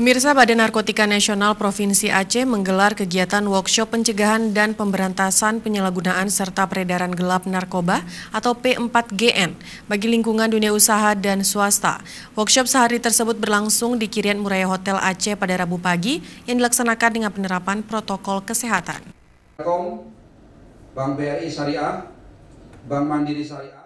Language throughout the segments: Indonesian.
Pemirsa Badan Narkotika Nasional Provinsi Aceh menggelar kegiatan workshop pencegahan dan pemberantasan penyalahgunaan serta peredaran gelap narkoba atau P4GN bagi lingkungan dunia usaha dan swasta. Workshop sehari tersebut berlangsung di Kirian Muraya Hotel Aceh pada Rabu pagi yang dilaksanakan dengan penerapan protokol kesehatan. Bank BRI Syariah, Bank Mandiri Syariah.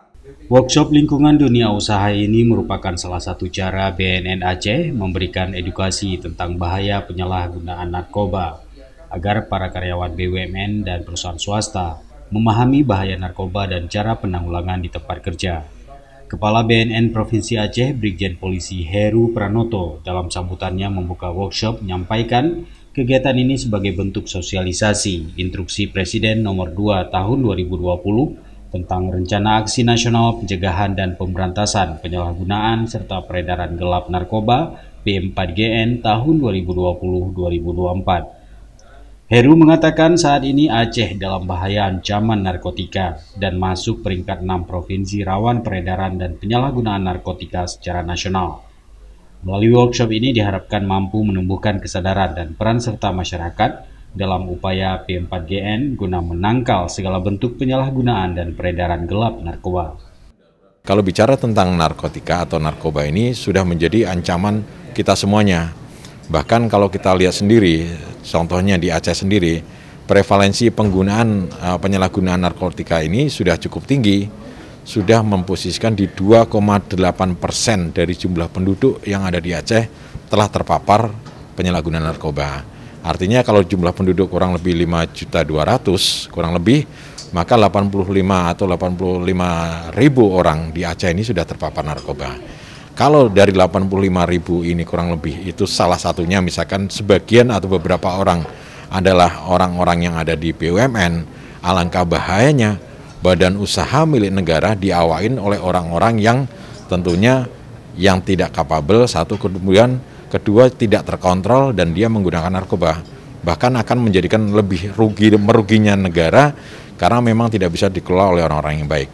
Workshop lingkungan dunia usaha ini merupakan salah satu cara BNN Aceh memberikan edukasi tentang bahaya penyalahgunaan narkoba agar para karyawan BUMN dan perusahaan swasta memahami bahaya narkoba dan cara penanggulangan di tempat kerja. Kepala BNN Provinsi Aceh Brigjen Polisi Heru Pranoto dalam sambutannya membuka workshop menyampaikan kegiatan ini sebagai bentuk sosialisasi instruksi Presiden nomor 2 tahun 2020 tentang rencana aksi nasional pencegahan dan pemberantasan penyalahgunaan serta peredaran gelap narkoba pm 4 gn tahun 2020-2024. Heru mengatakan saat ini Aceh dalam bahaya ancaman narkotika dan masuk peringkat 6 provinsi rawan peredaran dan penyalahgunaan narkotika secara nasional. Melalui workshop ini diharapkan mampu menumbuhkan kesadaran dan peran serta masyarakat dalam upaya P4GN guna menangkal segala bentuk penyalahgunaan dan peredaran gelap narkoba. Kalau bicara tentang narkotika atau narkoba ini sudah menjadi ancaman kita semuanya. Bahkan kalau kita lihat sendiri, contohnya di Aceh sendiri, prevalensi penggunaan eh, penyalahgunaan narkotika ini sudah cukup tinggi, sudah memposisikan di 2,8 persen dari jumlah penduduk yang ada di Aceh telah terpapar penyalahgunaan narkoba. Artinya kalau jumlah penduduk kurang lebih 5 juta 200 kurang lebih maka 85 atau 85 ribu orang di Aceh ini sudah terpapar narkoba. Kalau dari 85 ribu ini kurang lebih itu salah satunya misalkan sebagian atau beberapa orang adalah orang-orang yang ada di BUMN, alangkah bahayanya badan usaha milik negara diawain oleh orang-orang yang tentunya yang tidak kapabel satu kemudian kedua tidak terkontrol dan dia menggunakan narkoba bahkan akan menjadikan lebih rugi meruginya negara karena memang tidak bisa dikelola oleh orang-orang yang baik.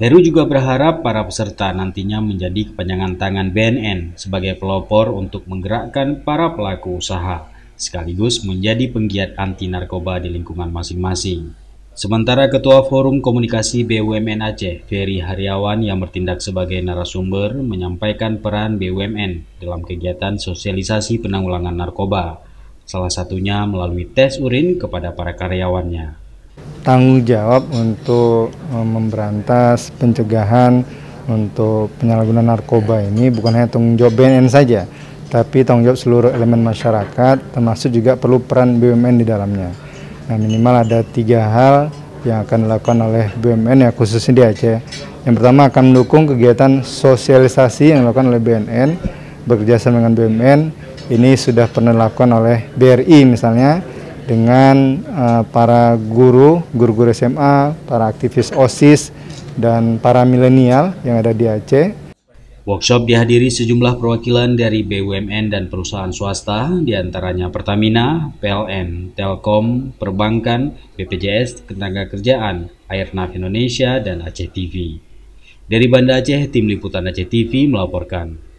Heru juga berharap para peserta nantinya menjadi kepanjangan tangan BNN sebagai pelopor untuk menggerakkan para pelaku usaha, sekaligus menjadi penggiat anti narkoba di lingkungan masing-masing. Sementara Ketua Forum Komunikasi BUMN Aceh, Ferry Haryawan yang bertindak sebagai narasumber menyampaikan peran BUMN dalam kegiatan sosialisasi penanggulangan narkoba, salah satunya melalui tes urin kepada para karyawannya. Tanggung jawab untuk eh, memberantas pencegahan untuk penyalahgunaan narkoba ini bukan hanya tanggung jawab BUMN saja, tapi tanggung jawab seluruh elemen masyarakat termasuk juga perlu peran BUMN di dalamnya. Nah minimal ada tiga hal yang akan dilakukan oleh BUMN ya khususnya di Aceh. Yang pertama akan mendukung kegiatan sosialisasi yang dilakukan oleh BNN bekerjasama dengan BUMN. Ini sudah pernah dilakukan oleh BRI misalnya dengan uh, para guru, guru-guru SMA, para aktivis OSIS dan para milenial yang ada di Aceh Workshop dihadiri sejumlah perwakilan dari BUMN dan perusahaan swasta, diantaranya Pertamina, PLN, Telkom, Perbankan, BPJS, ketenaga kerjaan, Airnav Indonesia, dan Aceh TV. Dari Banda Aceh, Tim Liputan Aceh TV melaporkan.